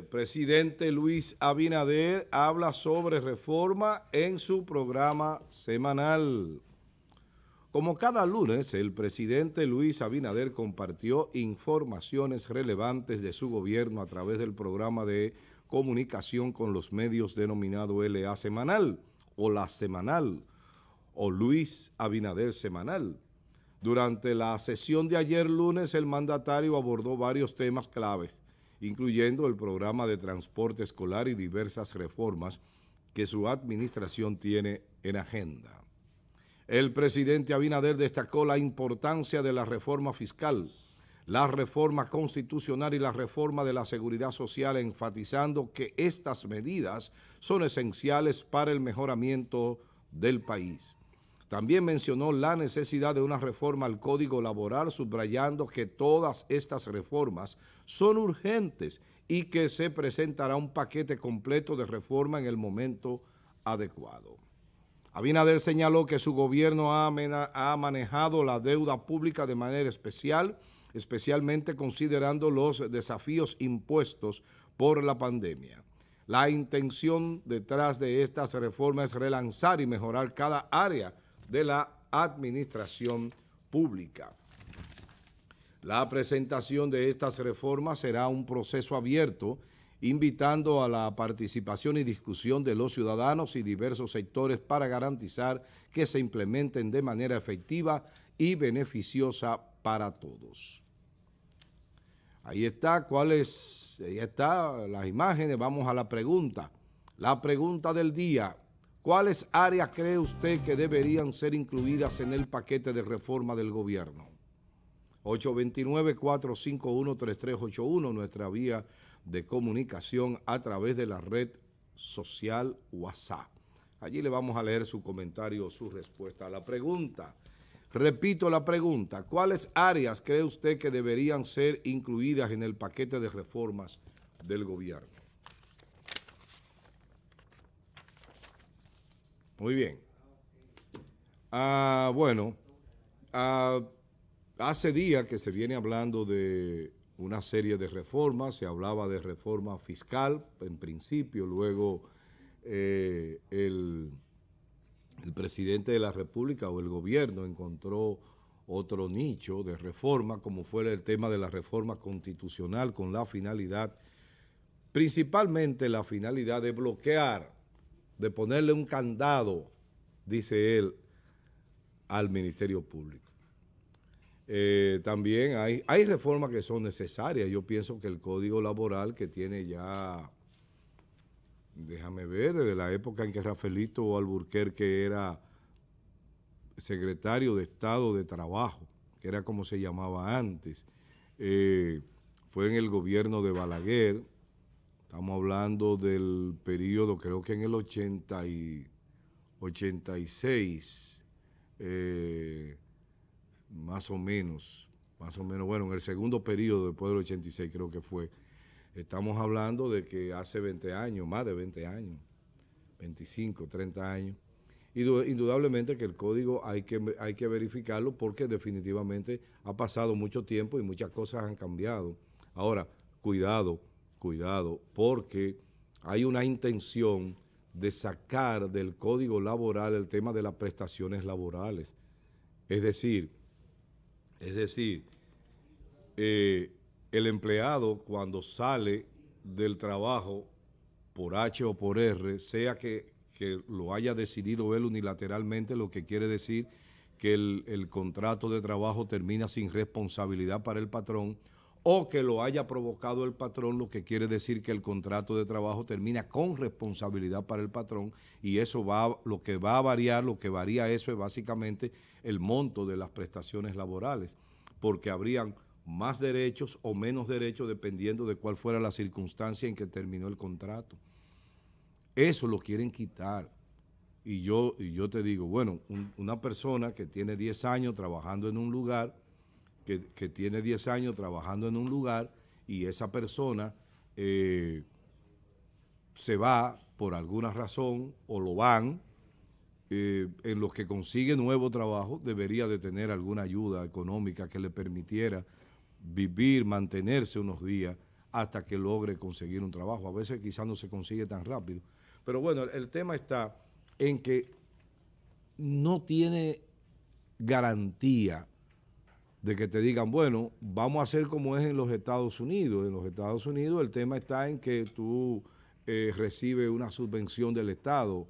presidente Luis Abinader habla sobre reforma en su programa semanal. Como cada lunes, el presidente Luis Abinader compartió informaciones relevantes de su gobierno a través del programa de comunicación con los medios denominado LA Semanal o La Semanal o Luis Abinader Semanal. Durante la sesión de ayer lunes, el mandatario abordó varios temas claves incluyendo el programa de transporte escolar y diversas reformas que su administración tiene en agenda. El presidente Abinader destacó la importancia de la reforma fiscal, la reforma constitucional y la reforma de la seguridad social, enfatizando que estas medidas son esenciales para el mejoramiento del país. También mencionó la necesidad de una reforma al Código Laboral, subrayando que todas estas reformas son urgentes y que se presentará un paquete completo de reforma en el momento adecuado. Abinader señaló que su gobierno ha, manejado la deuda pública de manera especial, especialmente considerando los desafíos impuestos por la pandemia. La intención detrás de estas reformas es relanzar y mejorar cada área de la Administración Pública. La presentación de estas reformas será un proceso abierto, invitando a la participación y discusión de los ciudadanos y diversos sectores para garantizar que se implementen de manera efectiva y beneficiosa para todos. Ahí está, ¿cuáles? Ahí está las imágenes, vamos a la pregunta. La pregunta del día, ¿Cuáles áreas cree usted que deberían ser incluidas en el paquete de reforma del gobierno? 829-451-3381, nuestra vía de comunicación a través de la red social WhatsApp. Allí le vamos a leer su comentario o su respuesta a la pregunta. Repito la pregunta, ¿cuáles áreas cree usted que deberían ser incluidas en el paquete de reformas del gobierno? Muy bien. Ah, bueno, ah, hace días que se viene hablando de una serie de reformas, se hablaba de reforma fiscal en principio, luego eh, el, el presidente de la República o el gobierno encontró otro nicho de reforma, como fuera el tema de la reforma constitucional con la finalidad, principalmente la finalidad de bloquear de ponerle un candado, dice él, al Ministerio Público. Eh, también hay, hay reformas que son necesarias. Yo pienso que el Código Laboral que tiene ya, déjame ver, desde la época en que Rafaelito Alburquerque era secretario de Estado de Trabajo, que era como se llamaba antes, eh, fue en el gobierno de Balaguer, Estamos hablando del periodo, creo que en el 80 86, eh, más o menos, más o menos, bueno, en el segundo periodo después del 86 creo que fue. Estamos hablando de que hace 20 años, más de 20 años, 25, 30 años. Y indudablemente que el código hay que, hay que verificarlo porque definitivamente ha pasado mucho tiempo y muchas cosas han cambiado. Ahora, cuidado cuidado, porque hay una intención de sacar del código laboral el tema de las prestaciones laborales. Es decir, es decir, eh, el empleado cuando sale del trabajo por H o por R, sea que, lo haya decidido él unilateralmente, lo que quiere decir que el contrato de trabajo termina sin responsabilidad para el patrón, o que lo haya provocado el patrón, lo que quiere decir que el contrato de trabajo termina con responsabilidad para el patrón y eso va, lo que va a variar, lo que varía eso es básicamente el monto de las prestaciones laborales, porque habrían más derechos o menos derechos dependiendo de cuál fuera la circunstancia en que terminó el contrato. Eso lo quieren quitar. Y yo, y yo te digo, bueno, una persona que tiene 10 años trabajando en un lugar, que, tiene 10 años trabajando en un lugar y esa persona eh, se va por alguna razón o lo van, eh, en los que consigue nuevo trabajo debería de tener alguna ayuda económica que le permitiera vivir, mantenerse unos días hasta que logre conseguir un trabajo. A veces quizás no se consigue tan rápido. Pero bueno, el tema está en que no tiene garantía de que te digan, bueno, vamos a hacer como es en los Estados Unidos. En los Estados Unidos el tema está en que tú eh, recibes una subvención del Estado.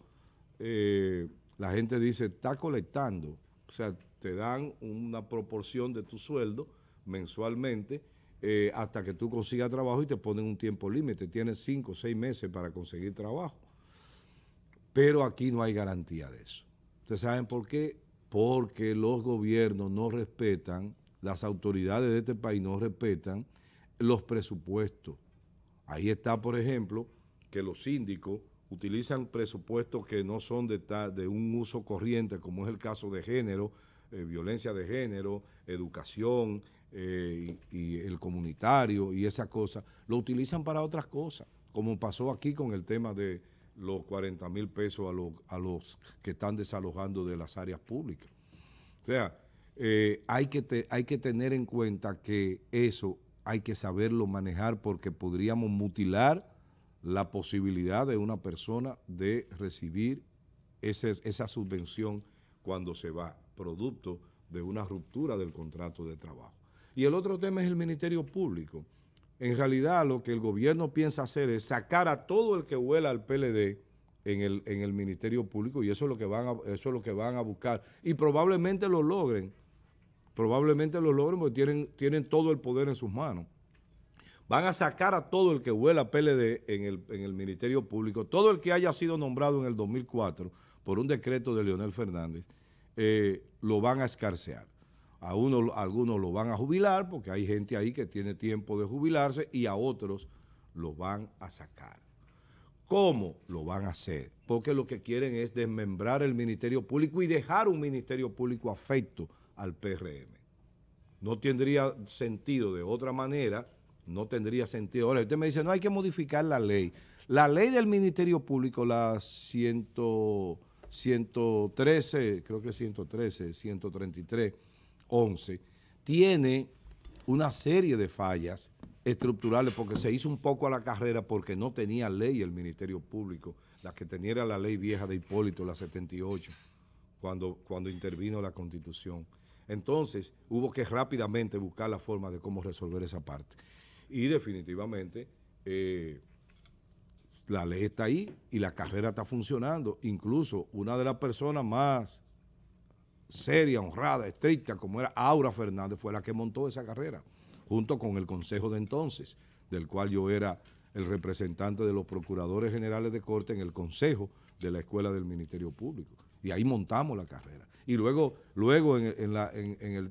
Eh, la gente dice, está colectando. O sea, te dan una proporción de tu sueldo mensualmente eh, hasta que tú consigas trabajo y te ponen un tiempo límite. Tienes cinco o seis meses para conseguir trabajo. Pero aquí no hay garantía de eso. ¿Ustedes saben por qué? Porque los gobiernos no respetan las autoridades de este país no respetan los presupuestos. Ahí está, por ejemplo, que los síndicos utilizan presupuestos que no son de, un uso corriente, como es el caso de género, eh, violencia de género, educación eh, y, el comunitario y esas cosas, lo utilizan para otras cosas, como pasó aquí con el tema de los 40 mil pesos a, a los que están desalojando de las áreas públicas. O sea, eh, hay, que hay que tener en cuenta que eso hay que saberlo manejar porque podríamos mutilar la posibilidad de una persona de recibir esa subvención cuando se va, producto de una ruptura del contrato de trabajo. Y el otro tema es el Ministerio Público. En realidad lo que el gobierno piensa hacer es sacar a todo el que huela al PLD en el, en el Ministerio Público y eso es, lo que van a, eso es lo que van a buscar. Y probablemente lo logren Probablemente lo logren porque tienen, tienen todo el poder en sus manos. Van a sacar a todo el que huela PLD en el, en el Ministerio Público, todo el que haya sido nombrado en el 2004 por un decreto de Leonel Fernández, eh, lo van a escarcear. A, algunos lo van a jubilar porque hay gente ahí que tiene tiempo de jubilarse y a otros lo van a sacar. ¿Cómo lo van a hacer? Porque lo que quieren es desmembrar el Ministerio Público y dejar un Ministerio Público afecto al PRM. No tendría sentido de otra manera, no tendría sentido. Ahora, usted me dice, no hay que modificar la ley. La ley del Ministerio Público, la 113, creo que 113, 133, 11, tiene una serie de fallas estructurales porque se hizo un poco a la carrera porque no tenía ley el Ministerio Público, la que tenía la ley vieja de Hipólito, la 78, cuando, cuando intervino la Constitución. Entonces, hubo que rápidamente buscar la forma de cómo resolver esa parte. Y definitivamente, eh, la ley está ahí y la carrera está funcionando. Incluso una de las personas más seria, honrada, estricta, como era Aura Fernández, fue la que montó esa carrera, junto con el consejo de entonces, del cual yo era el representante de los procuradores generales de corte en el consejo de la Escuela del Ministerio Público. Y ahí montamos la carrera. Y luego, luego en,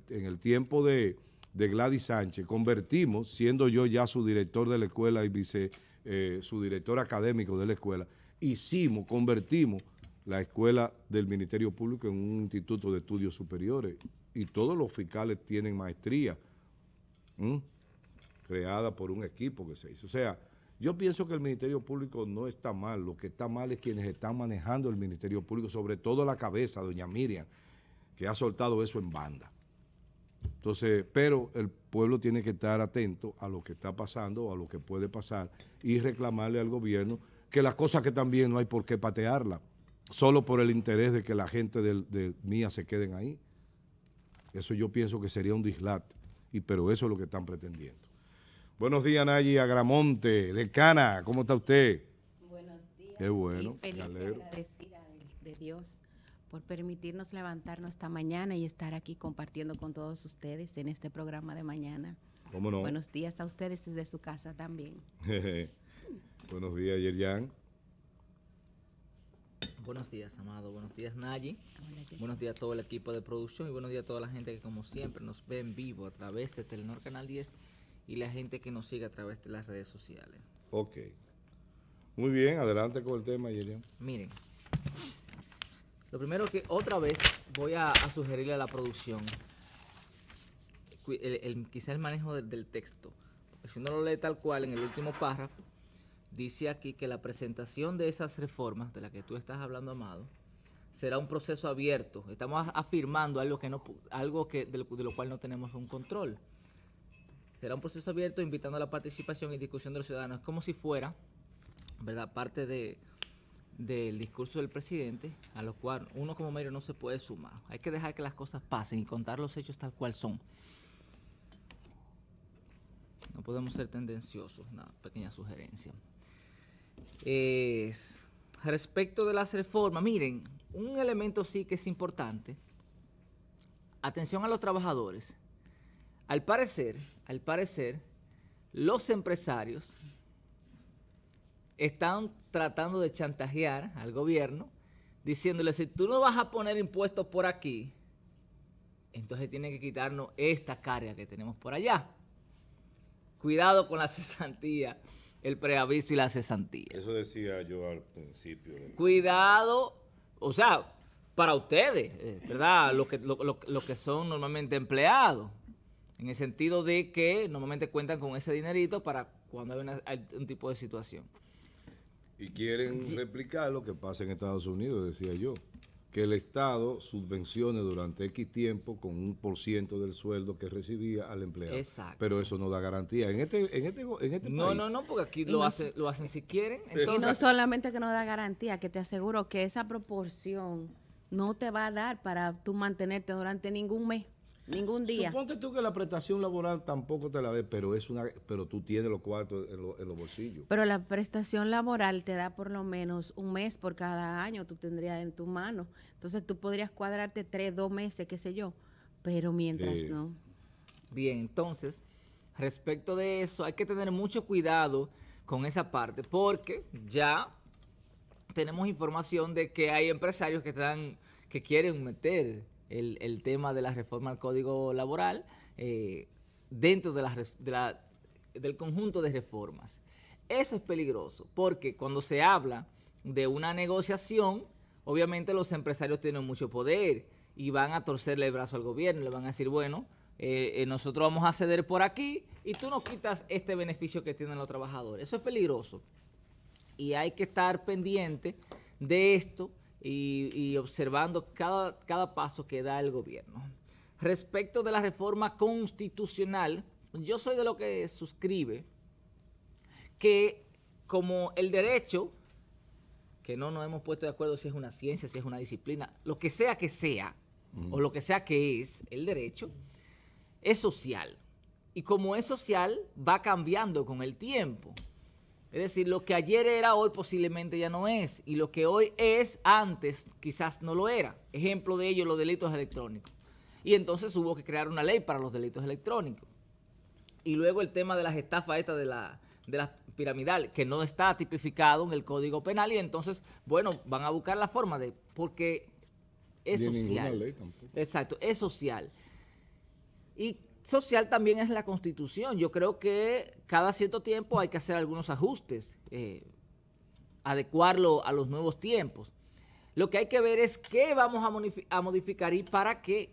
el, tiempo de, Gladys Sánchez, convertimos, siendo yo ya su director de la escuela y vice, eh, su director académico de la escuela, hicimos, convertimos la escuela del Ministerio Público en un instituto de estudios superiores. Y todos los fiscales tienen maestría creada por un equipo que se hizo. O sea, yo pienso que el Ministerio Público no está mal, lo que está mal es quienes están manejando el Ministerio Público, sobre todo la cabeza, doña Miriam, que ha soltado eso en banda. Entonces, pero el pueblo tiene que estar atento a lo que está pasando, a lo que puede pasar y reclamarle al gobierno que las cosas que también no hay por qué patearla, solo por el interés de que la gente de mía se queden ahí. Eso yo pienso que sería un dislate, y, pero eso es lo que están pretendiendo. Buenos días, Nayi Agramonte, Cana. ¿cómo está usted? Buenos días. Qué bueno. feliz de, Dios por permitirnos levantarnos esta mañana y estar aquí compartiendo con todos ustedes en este programa de mañana. ¿Cómo no? Buenos días a ustedes desde su casa también. Buenos días, Yerian. Buenos días, Amado. Buenos días, Nayi. Buenos días a todo el equipo de producción y buenos días a toda la gente que, como siempre, nos ve en vivo a través de Telenor Canal 10 y la gente que nos sigue a través de las redes sociales. Ok. Muy bien, adelante con el tema, Yerian. Miren, lo primero que otra vez voy a, sugerirle a la producción, el, quizá el manejo del, texto. si uno lo lee tal cual en el último párrafo, dice aquí que la presentación de esas reformas de las que tú estás hablando, Amado, será un proceso abierto. Estamos afirmando algo que no algo que de lo cual no tenemos un control. Será un proceso abierto invitando a la participación y discusión de los ciudadanos. Es como si fuera, ¿verdad?, parte de, del discurso del presidente, a lo cual uno como medio no se puede sumar. Hay que dejar que las cosas pasen y contar los hechos tal cual son. No podemos ser tendenciosos, una pequeña sugerencia. respecto de las reformas, miren, un elemento sí que es importante. Atención a los trabajadores. Al parecer, al parecer, los empresarios están tratando de chantajear al gobierno diciéndole, si tú no vas a poner impuestos por aquí, entonces tienen que quitarnos esta carga que tenemos por allá. Cuidado con la cesantía, el preaviso y la cesantía. Eso decía yo al principio. Cuidado, o sea, para ustedes, eh, ¿verdad? Los que, que son normalmente empleados. En el sentido de que normalmente cuentan con ese dinerito para cuando hay, un tipo de situación. Y quieren replicar lo que pasa en Estados Unidos, decía yo. Que el Estado subvencione durante X tiempo con un por ciento del sueldo que recibía al empleado. Exacto. Pero eso no da garantía. En este, en este, en este no, No, no, porque aquí lo, lo hacen si quieren. y no solamente que no da garantía, que te aseguro que esa proporción no te va a dar para tú mantenerte durante ningún mes. Ningún día. Suponte tú que la prestación laboral tampoco te la dé, pero es una, pero tú tienes los cuartos en, los bolsillos. Pero la prestación laboral te da por lo menos un mes por cada año, tú tendrías en tu mano. Entonces tú podrías cuadrarte tres, dos meses, qué sé yo. Pero mientras no. Bien, entonces, respecto de eso, hay que tener mucho cuidado con esa parte, porque ya tenemos información de que hay empresarios que están, que quieren meter el, tema de la reforma al Código Laboral eh, dentro de, la, del conjunto de reformas. Eso es peligroso, porque cuando se habla de una negociación, obviamente los empresarios tienen mucho poder y van a torcerle el brazo al gobierno, le van a decir, bueno, eh, eh, nosotros vamos a ceder por aquí y tú nos quitas este beneficio que tienen los trabajadores. Eso es peligroso. Y hay que estar pendiente de esto y, observando cada, paso que da el gobierno. Respecto de la reforma constitucional, yo soy de lo que suscribe que como el derecho, que no nos hemos puesto de acuerdo si es una ciencia, si es una disciplina, lo que sea que sea, mm. o lo que sea que es el derecho, es social. Y como es social, va cambiando con el tiempo. Es decir, lo que ayer era hoy posiblemente ya no es. Y lo que hoy es antes quizás no lo era. Ejemplo de ello, los delitos electrónicos. Y entonces hubo que crear una ley para los delitos electrónicos. Y luego el tema de las estafas estas de, la, de las piramidales, que no está tipificado en el Código Penal. Y entonces, bueno, van a buscar la forma de... Porque es social. Exacto, es social. Y social también es la constitución. Yo creo que cada cierto tiempo hay que hacer algunos ajustes, eh, adecuarlo a los nuevos tiempos. Lo que hay que ver es qué vamos a, modificar y para qué,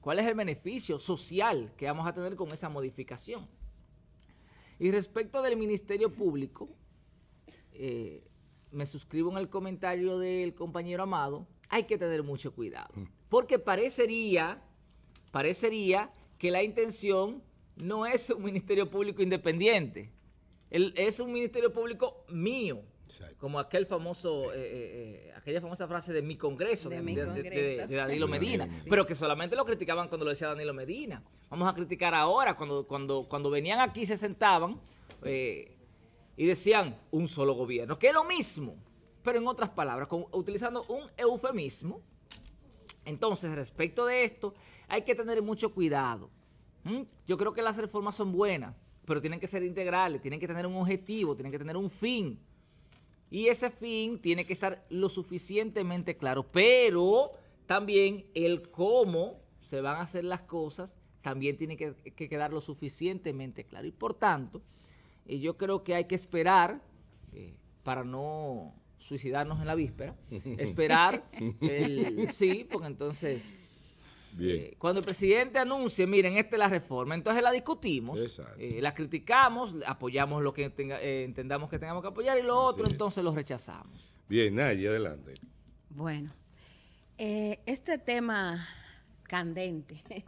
cuál es el beneficio social que vamos a tener con esa modificación. Y respecto del Ministerio Público, eh, me suscribo en el comentario del compañero Amado, hay que tener mucho cuidado, mm. porque parecería, parecería que la intención no es un ministerio público independiente, es un ministerio público mío. Como aquel famoso, eh, eh, eh, aquella famosa frase de mi congreso, de, Danilo Medina, pero que solamente lo criticaban cuando lo decía Danilo Medina. Vamos a criticar ahora, cuando, cuando, cuando venían aquí se sentaban y decían un solo gobierno, que es lo mismo, pero en otras palabras, utilizando un eufemismo. Entonces, respecto de esto, hay que tener mucho cuidado. ¿Mm? Yo creo que las reformas son buenas, pero tienen que ser integrales, tienen que tener un objetivo, tienen que tener un fin. Y ese fin tiene que estar lo suficientemente claro, pero también el cómo se van a hacer las cosas también tiene que, quedar lo suficientemente claro. Y por tanto, eh, yo creo que hay que esperar eh, para no suicidarnos en la víspera, esperar el sí, porque entonces eh, cuando el presidente anuncie, miren, esta es la reforma, entonces la discutimos, eh, la criticamos, apoyamos lo que eh, entendamos que tengamos que apoyar y lo otro entonces lo rechazamos. Bien, Nayi, adelante. Bueno, este tema candente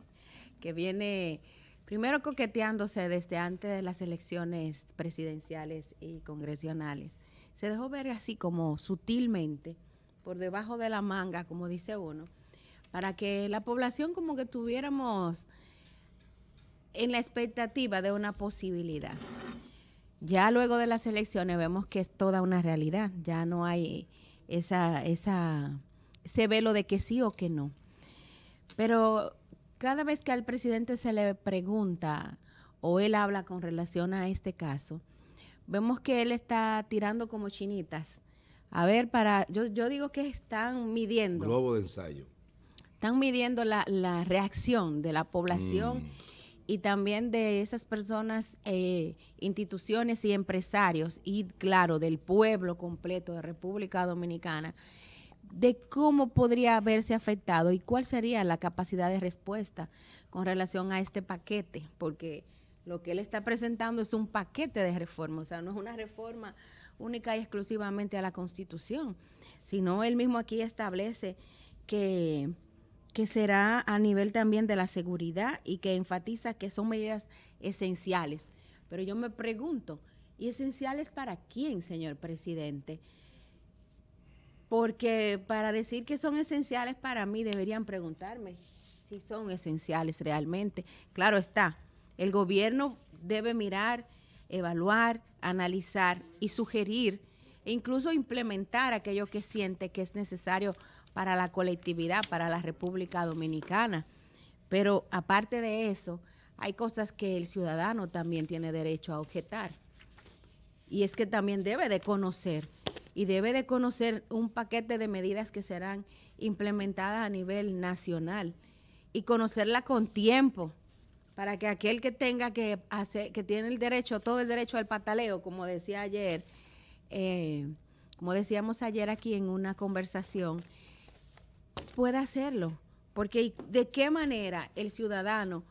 que viene primero coqueteándose desde antes de las elecciones presidenciales y congresionales, se dejó ver así como sutilmente, por debajo de la manga, como dice uno, para que la población como que tuviéramos en la expectativa de una posibilidad. Ya luego de las elecciones vemos que es toda una realidad, ya no hay esa, esa, ese velo de que sí o que no. Pero cada vez que al presidente se le pregunta o él habla con relación a este caso, vemos que él está tirando como chinitas. A ver, para, yo, yo digo que están midiendo. Globo de ensayo están midiendo la, reacción de la población mm. y también de esas personas, eh, instituciones y empresarios, y claro, del pueblo completo de República Dominicana, de cómo podría haberse afectado y cuál sería la capacidad de respuesta con relación a este paquete, porque lo que él está presentando es un paquete de reforma, o sea, no es una reforma única y exclusivamente a la Constitución, sino él mismo aquí establece que que será a nivel también de la seguridad y que enfatiza que son medidas esenciales. Pero yo me pregunto, ¿y esenciales para quién, señor presidente? Porque para decir que son esenciales para mí deberían preguntarme si son esenciales realmente. Claro está, el gobierno debe mirar, evaluar, analizar y sugerir e incluso implementar aquello que siente que es necesario para la colectividad, para la República Dominicana. Pero aparte de eso, hay cosas que el ciudadano también tiene derecho a objetar. Y es que también debe de conocer y debe de conocer un paquete de medidas que serán implementadas a nivel nacional y conocerla con tiempo para que aquel que tenga que hacer, que tiene el derecho, todo el derecho al pataleo, como decía ayer, eh, como decíamos ayer aquí en una conversación, Puede hacerlo. Porque de qué manera el ciudadano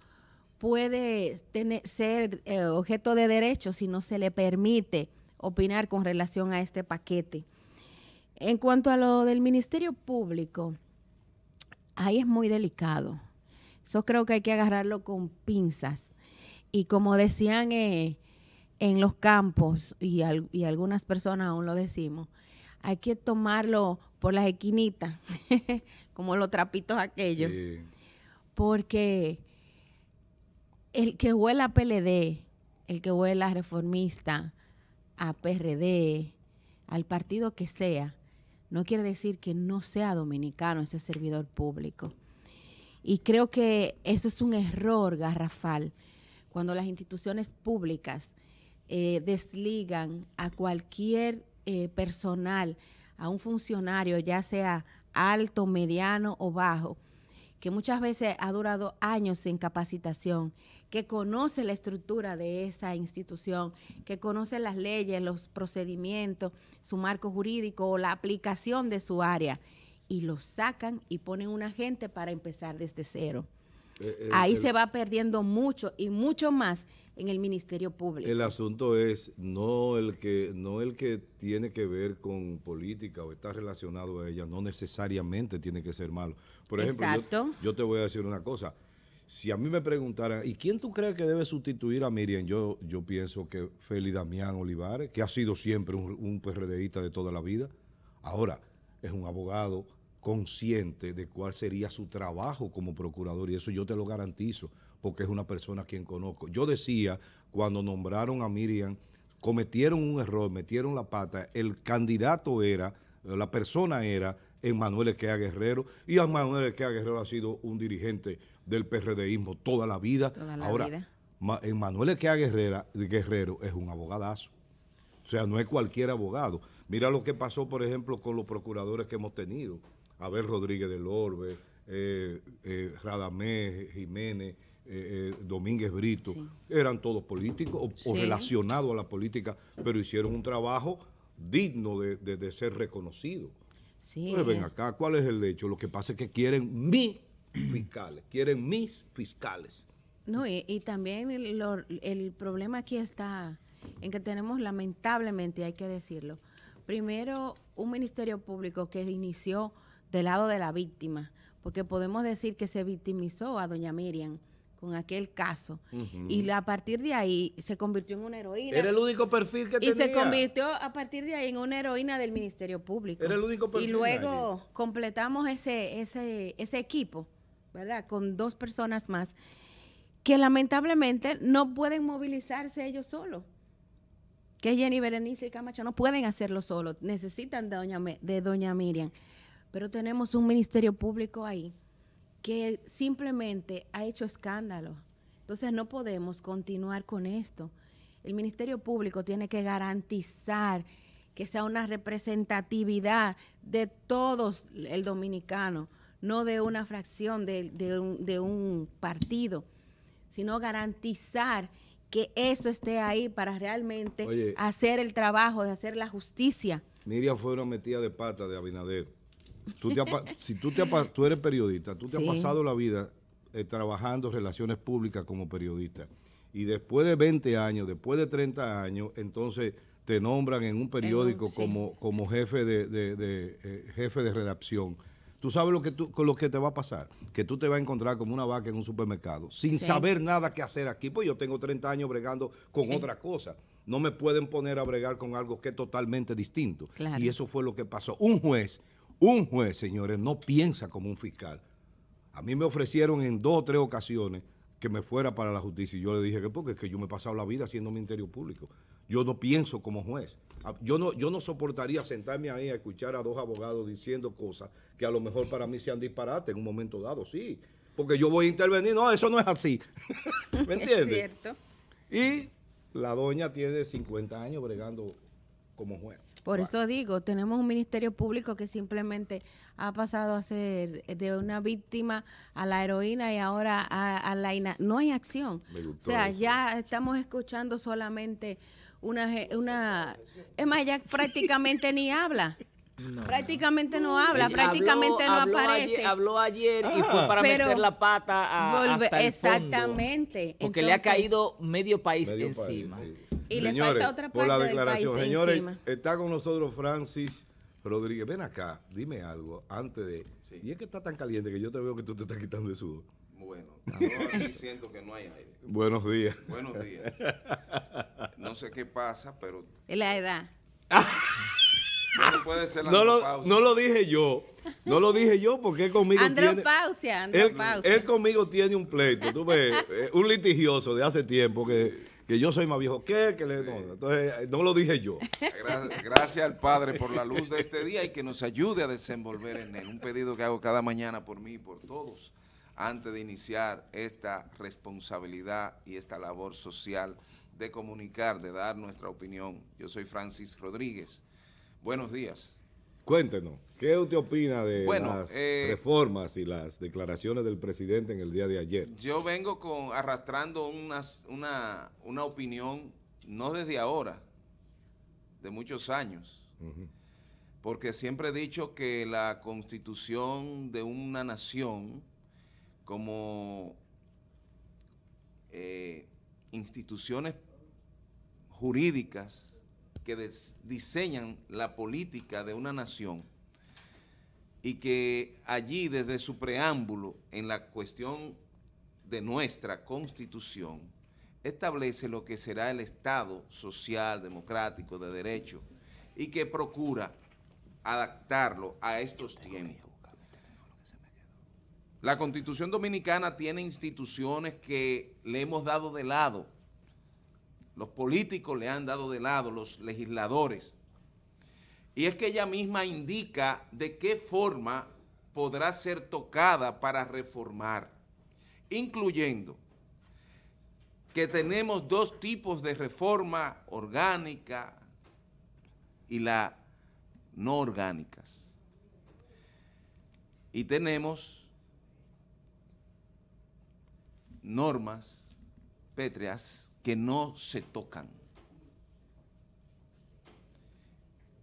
puede tener, ser eh, objeto de derecho si no se le permite opinar con relación a este paquete. En cuanto a lo del Ministerio Público, ahí es muy delicado. Eso creo que hay que agarrarlo con pinzas. Y como decían eh, en los campos, y, y algunas personas aún lo decimos, hay que tomarlo por las esquinitas, como los trapitos aquellos. Porque el que huela a PLD, el que huela a reformista, a PRD, al partido que sea, no quiere decir que no sea dominicano ese servidor público. Y creo que eso es un error garrafal cuando las instituciones públicas eh, desligan a cualquier eh, personal, a un funcionario, ya sea alto, mediano o bajo, que muchas veces ha durado años sin capacitación, que conoce la estructura de esa institución, que conoce las leyes, los procedimientos, su marco jurídico o la aplicación de su área, y lo sacan y ponen un agente para empezar desde cero. Eh, Ahí se va perdiendo mucho y mucho más en el Ministerio Público. El asunto es no el que no el que tiene que ver con política o está relacionado a ella, no necesariamente tiene que ser malo. Por ejemplo, yo, te voy a decir una cosa. Si a mí me preguntaran, ¿y quién tú crees que debe sustituir a Miriam? Yo, yo pienso que Feli Damián Olivares, que ha sido siempre un, un PRDista de toda la vida, ahora es un abogado, consciente de cuál sería su trabajo como procurador, y eso yo te lo garantizo, porque es una persona a quien conozco. Yo decía, cuando nombraron a Miriam, cometieron un error, metieron la pata, el candidato era, la persona era Emanuel Equea Guerrero, y Emanuel Equea Guerrero ha sido un dirigente del PRDismo toda la vida. Ahora, Emanuel Equea Guerrero es un abogadazo. O sea, no es cualquier abogado. Mira lo que pasó, por ejemplo, con los procuradores que hemos tenido. Abel Rodríguez del Orbe, eh, eh, Radamés, Jiménez, eh, Domínguez Brito, eran todos políticos o, relacionados a la política, pero hicieron un trabajo digno de, ser reconocido. Pues ven acá, ¿cuál es el hecho? Lo que pasa es que quieren mis fiscales, quieren mis fiscales. No, y, también el problema aquí está en que tenemos lamentablemente, hay que decirlo, primero un ministerio público que inició del lado de la víctima, porque podemos decir que se victimizó a doña Miriam con aquel caso. Y a partir de ahí se convirtió en una heroína. Era el único perfil que y tenía. Y se convirtió a partir de ahí en una heroína del Ministerio Público. Era el único perfil. Y luego completamos ese, ese, equipo, ¿verdad? Con dos personas más que lamentablemente no pueden movilizarse ellos solos. Que Jenny Berenice y Camacho no pueden hacerlo solos. Necesitan de doña, de doña Miriam pero tenemos un ministerio público ahí que simplemente ha hecho escándalo. Entonces no podemos continuar con esto. El Ministerio Público tiene que garantizar que sea una representatividad de todos el dominicano, no de una fracción de, un, partido, sino garantizar que eso esté ahí para realmente hacer el trabajo de hacer la justicia. Miriam fue una metida de pata de Abinader si tú, te tú eres periodista, tú te has pasado la vida eh, trabajando relaciones públicas como periodista. Y después de 20 años, después de 30 años, entonces te nombran en un periódico como, como jefe de, eh, jefe de redacción. Tú sabes lo que tú, con lo que te va a pasar, que tú te vas a encontrar como una vaca en un supermercado, sin saber nada qué hacer aquí, pues yo tengo 30 años bregando con otra cosa. No me pueden poner a bregar con algo que es totalmente distinto. Y eso fue lo que pasó. Un juez un juez, señores, no piensa como un fiscal. A mí me ofrecieron en dos o tres ocasiones que me fuera para la justicia y yo le dije que porque es que yo me he pasado la vida haciendo ministerio público. Yo no pienso como juez. Ah, yo no, yo no soportaría sentarme ahí a escuchar a dos abogados diciendo cosas que a lo mejor para mí sean disparates en un momento dado, sí. Porque yo voy a intervenir. No, eso no es así. ¿Me entiendes? Es cierto. Y la doña tiene 50 años bregando como juez. Por eso digo, tenemos un ministerio público que simplemente ha pasado a ser de una víctima a la heroína y ahora a, la ina no hay acción. O sea, ya estamos escuchando solamente una una es más ya prácticamente ni habla. Prácticamente no habla, prácticamente no aparece. Ayer, habló ayer y fue ah. para meter la pata a, Exactamente. porque le ha caído medio país encima. Y le falta otra parte por la declaración. señores, está con nosotros Francis Rodríguez. Ven acá, dime algo antes de. Y es que está tan caliente que yo te veo que tú te estás quitando el sudor. Bueno, ahora siento que no hay aire. Buenos días. Buenos días. No sé qué pasa, pero. Es la edad. No, lo, dije yo. No lo dije yo porque él conmigo Andrés tiene... Él, él, conmigo tiene un pleito, tú ves, eh, un litigioso de hace tiempo que, que yo soy más viejo que él, entonces, eh, no lo dije yo. Gracias, gracias, al Padre por la luz de este día y que nos ayude a desenvolver en él. Un pedido que hago cada mañana por mí y por todos antes de iniciar esta responsabilidad y esta labor social de comunicar, de dar nuestra opinión. Yo soy Francis Rodríguez Buenos días. Cuéntenos, ¿qué usted opina de las eh, reformas y las declaraciones del presidente en el día de ayer? Yo vengo con, arrastrando unas, una, una opinión, no desde ahora, de muchos años, porque siempre he dicho que la constitución de una nación como eh, instituciones jurídicas que diseñan la política de una nación y que allí desde su preámbulo en la cuestión de nuestra constitución establece lo que será el Estado social, democrático, de derecho y que procura adaptarlo a estos tiempos. La constitución dominicana tiene instituciones que le hemos dado de lado los políticos le han dado de lado, los legisladores. Y es que ella misma indica de qué forma podrá ser tocada para reformar, incluyendo que tenemos dos tipos de reforma orgánica y la no orgánicas. Y tenemos normas pétreas que no se tocan.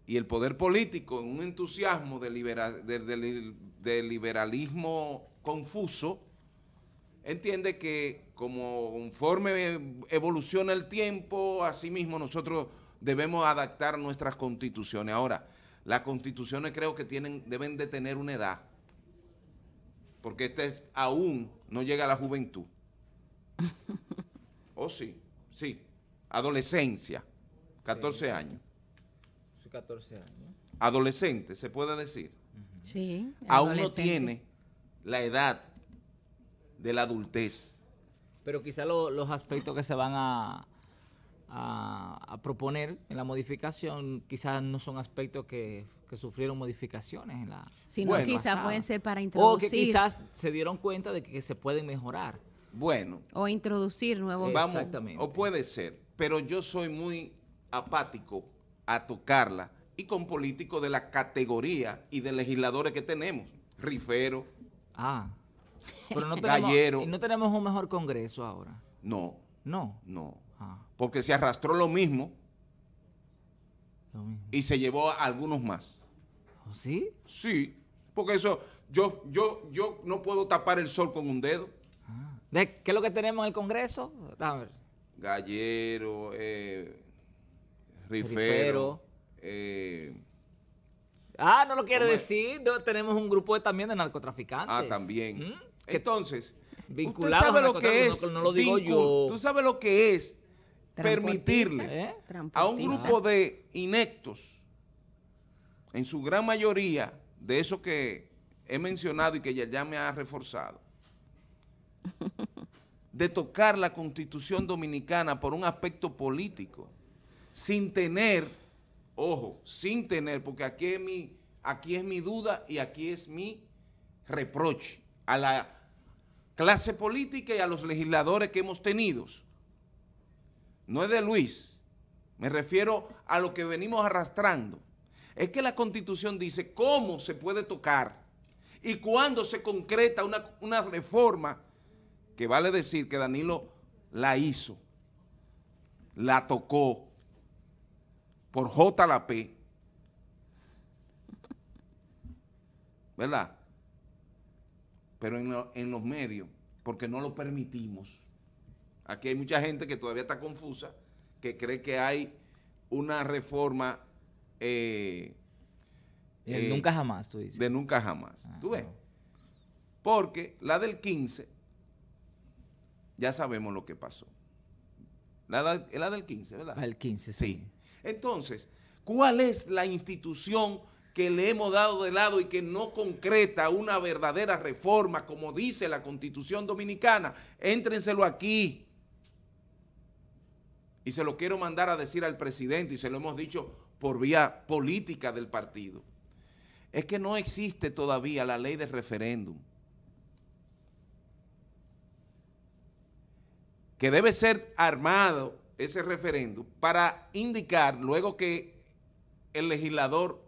Y el poder político, en un entusiasmo de, liberalismo confuso, entiende que como conforme evoluciona el tiempo, así mismo nosotros debemos adaptar nuestras constituciones. Ahora, las constituciones creo que tienen, deben de tener una edad, porque este es, aún no llega a la juventud. ¿O oh, sí? sí, adolescencia, 14 años. 14 años. Adolescente, se puede decir. Sí, Aún no tiene la edad de la adultez. Pero quizá los aspectos que se van a, proponer en la modificación quizás no son aspectos que, sufrieron modificaciones en la... Sino quizás pueden ser para introducir... O que quizás se dieron cuenta de que se pueden mejorar. Bueno. O introducir nuevos. Vamos, O puede ser, pero yo soy muy apático a tocarla y con políticos de la categoría y de legisladores que tenemos. Rifero. Ah. Pero no tenemos, no tenemos un mejor congreso ahora. No. No. No. Ah. Porque se arrastró lo mismo, lo mismo, y se llevó a algunos más. ¿Oh, ¿Sí? Sí. Porque eso, yo, yo, yo no puedo tapar el sol con un dedo. ¿Qué es lo que tenemos en el Congreso? Gallero, eh, eh, ah, no lo quiere decir. No, tenemos un grupo también de narcotraficantes. Ah, también. Mm, Entonces, ¿usted sabe lo que es? No, lo digo yo. ¿Tú sabes lo que es permitirle ¿eh? a un grupo de inectos, en su gran mayoría de esos que he mencionado y que ya me ha reforzado, de tocar la constitución dominicana por un aspecto político, sin tener, ojo, sin tener, porque aquí es mi, aquí es mi duda y aquí es mi reproche a la clase política y a los legisladores que hemos tenido. No es de Luis, me refiero a lo que venimos arrastrando. Es que la Constitución dice cómo se puede tocar y cuándo se concreta una, una reforma que vale decir que Danilo la hizo, la tocó por J la P, ¿verdad? Pero en, los medios, porque no lo permitimos. Aquí hay mucha gente que todavía está confusa, que cree que hay una reforma... Eh, de eh, nunca jamás, tú dices. De nunca jamás. Ah, ¿Tú ves? Porque la del 15 ya sabemos lo que pasó. La, del 15, ¿verdad? del 15, sí. Entonces, ¿cuál es la institución que le hemos dado de lado y que no concreta una verdadera reforma, como dice la Constitución Dominicana? Éntrenselo aquí. Y se lo quiero mandar a decir al presidente, y se lo hemos dicho por vía política del partido. Es que no existe todavía la ley de referéndum. que debe ser armado ese referéndum para indicar luego que el legislador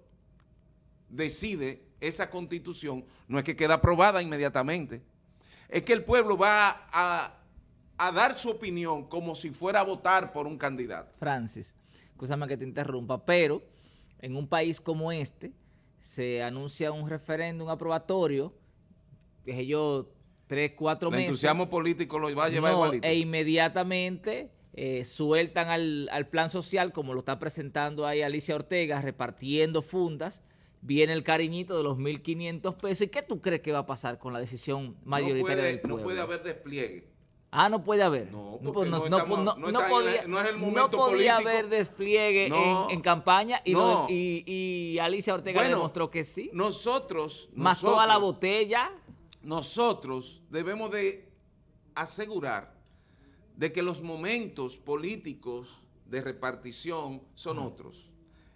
decide esa constitución, no es que queda aprobada inmediatamente, es que el pueblo va a, a dar su opinión como si fuera a votar por un candidato. Francis, escúchame que te interrumpa, pero en un país como este se anuncia un referéndum aprobatorio, que yo, tres, cuatro meses. El entusiasmo político lo va a llevar no, E inmediatamente eh, sueltan al, plan social, como lo está presentando ahí Alicia Ortega, repartiendo fundas. Viene el cariñito de los 1.500 pesos. ¿Y qué tú crees que va a pasar con la decisión mayoritaria no puede, del pueblo? No puede haber despliegue. Ah, no puede haber. No, no, podía, es el momento podía haber despliegue en, campaña y, y, Alicia Ortega demostró que sí. Nosotros. Más toda la botella nosotros debemos de asegurar de que los momentos políticos de repartición son otros.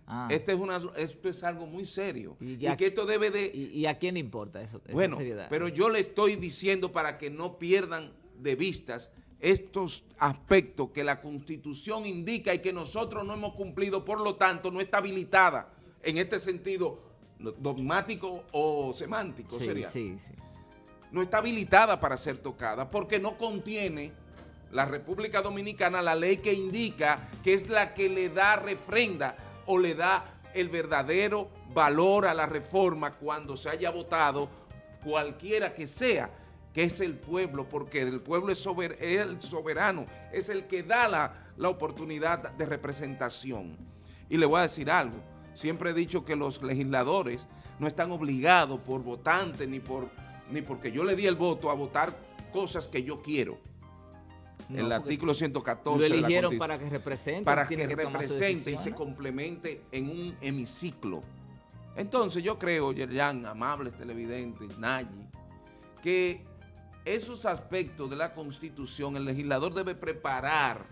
Ah. Este es esto es algo muy serio. Y, a, que esto debe de... Y, a quién le importa eso? Bueno, pero yo le estoy diciendo para que no pierdan de vistas estos aspectos que la Constitución indica y que nosotros no hemos cumplido, por lo tanto, no está habilitada en este sentido dogmático o semántico. Sí, sí, sí no está habilitada para ser tocada porque no contiene la República Dominicana la ley que indica que es la que le da refrenda o le da el verdadero valor a la reforma cuando se haya votado cualquiera que sea, que es el pueblo, porque el pueblo es, el soberano, es el que da la, la oportunidad de representación. Y le voy a decir algo, siempre he dicho que los legisladores no están obligados por votantes ni por ni porque yo le di el voto a votar cosas que yo quiero. el artículo 114 lo eligieron para que represente para que, que represente y se complemente en un hemiciclo entonces yo creo Yerjan, amables televidentes Nayi que esos aspectos de la constitución el legislador debe preparar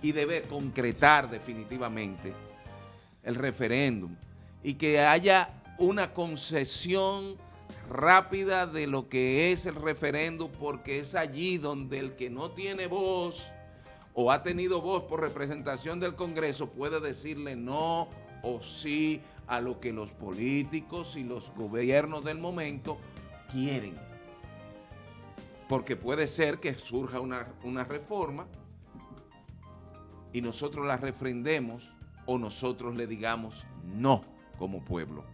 y debe concretar definitivamente el referéndum y que haya una concesión rápida de lo que es el referendo porque es allí donde el que no tiene voz o ha tenido voz por representación del Congreso puede decirle no o sí a lo que los políticos y los gobiernos del momento quieren. Porque puede ser que surja una, una reforma y nosotros la refrendemos o nosotros le digamos no como pueblo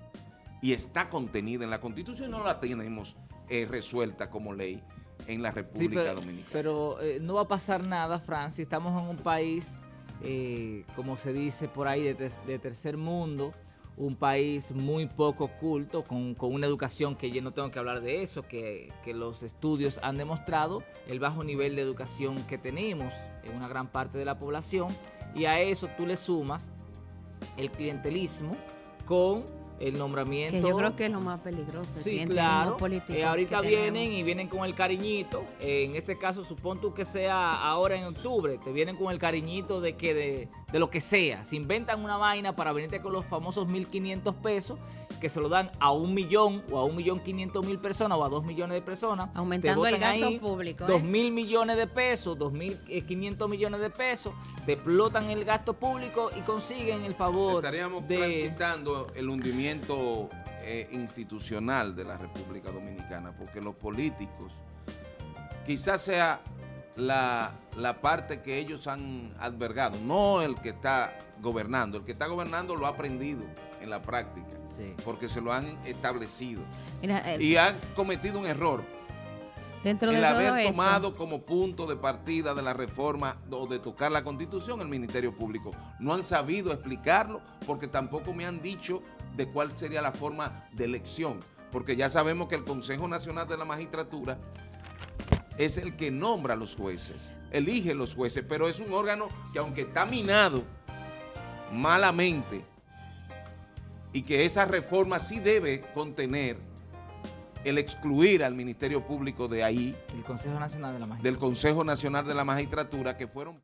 y está contenida en la Constitución no la tenemos eh, resuelta como ley en la República Dominicana. Pero eh, no va a pasar nada, si Estamos en un país, eh, como se dice por ahí, de, tercer mundo, un país muy poco oculto con, una educación que yo no tengo que hablar de eso, que, que los estudios han demostrado, el bajo nivel de educación que tenemos en una gran parte de la población, y a eso tú le sumas el clientelismo con el nombramiento. yo creo que es lo más peligroso. Sí, claro. Eh, ahorita vienen y vienen con el cariñito. Eh, en este caso, supón tú que sea ahora en octubre, te vienen con el cariñito de que de, lo que sea. Se inventan una vaina para venirte con los famosos 1.500 pesos que se lo dan a un millón o a un millón quinientos mil personas o a dos millones de personas. Aumentando el gasto público. ¿eh? Dos mil millones de pesos, dos mil eh, quinientos millones de pesos, te explotan el gasto público y consiguen el favor. Estaríamos de... transitando el hundimiento eh, institucional de la República Dominicana, porque los políticos quizás sea la, parte que ellos han advergado, no el que está gobernando. El que está gobernando lo ha aprendido en la práctica, porque se lo han establecido. Eh, y han cometido un error. Dentro el de haber tomado como punto de partida de la reforma o de tocar la constitución el Ministerio Público. No han sabido explicarlo porque tampoco me han dicho de cuál sería la forma de elección, porque ya sabemos que el Consejo Nacional de la Magistratura es el que nombra a los jueces, elige los jueces, pero es un órgano que aunque está minado malamente y que esa reforma sí debe contener el excluir al Ministerio Público de ahí. Del Consejo Nacional de la Magistratura. Del Consejo Nacional de la Magistratura, que fueron...